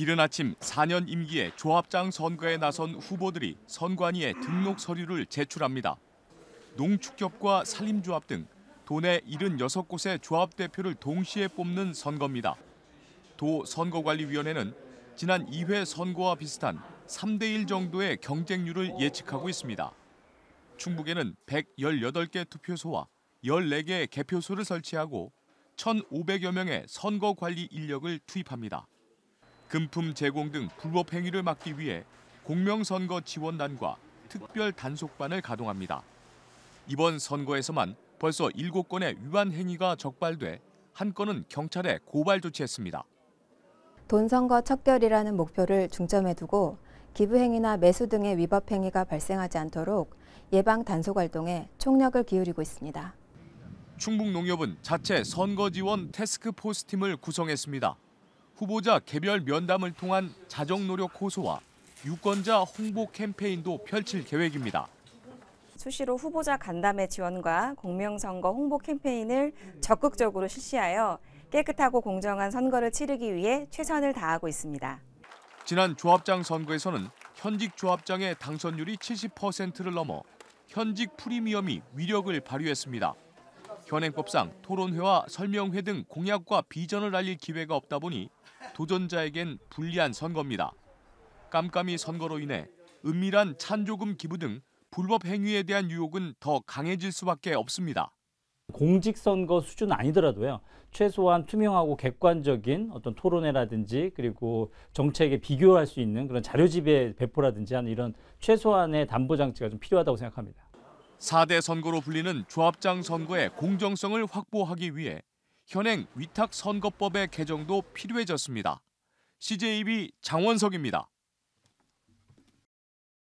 이른 아침 4년 임기의 조합장 선거에 나선 후보들이 선관위에 등록 서류를 제출합니다. 농축협과 산림조합 등 도내 76곳의 조합 대표를 동시에 뽑는 선거입니다. 도 선거관리위원회는 지난 2회 선거와 비슷한 3대1 정도의 경쟁률을 예측하고 있습니다. 충북에는 118개 투표소와 1 4개 개표소를 설치하고 1,500여 명의 선거관리 인력을 투입합니다. 금품 제공 등 불법 행위를 막기 위해 공명선거 지원단과 특별 단속반을 가동합니다. 이번 선거에서만 벌써 7건의 위반 행위가 적발돼 한 건은 경찰에 고발 조치했습니다. 돈선거 척결이라는 목표를 중점에 두고 기부행위나 매수 등의 위법행위가 발생하지 않도록 예방 단속 활동에 총력을 기울이고 있습니다. 충북농협은 자체 선거지원 테스크포스팀을 구성했습니다. 후보자 개별 면담을 통한 자정 노력 호소와 유권자 홍보 캠페인도 펼칠 계획입니다. 수시로 후보자 간담회 지원과 공명선거 홍보 캠페인을 적극적으로 실시하여 깨끗하고 공정한 선거를 치르기 위해 최선을 다하고 있습니다. 지난 조합장 선거에서는 현직 조합장의 당선율이 70%를 넘어 현직 프리미엄이 위력을 발휘했습니다. 현행법상 토론회와 설명회 등 공약과 비전을 알릴 기회가 없다 보니 도전자에겐 불리한 선거입니다. 깜깜이 선거로 인해 은밀한 찬조금 기부 등 불법 행위에 대한 유혹은 더 강해질 수밖에 없습니다. 공직선거 수준 아니더라도요. 최소한 투명하고 객관적인 어떤 토론회라든지 그리고 정책에 비교할 수 있는 그런 자료집의 배포라든지 하는 이런 최소한의 담보장치가 좀 필요하다고 생각합니다. 4대 선거로 불리는 조합장 선거의 공정성을 확보하기 위해 현행 위탁선거법의 개정도 필요해졌습니다. CJB 장원석입니다.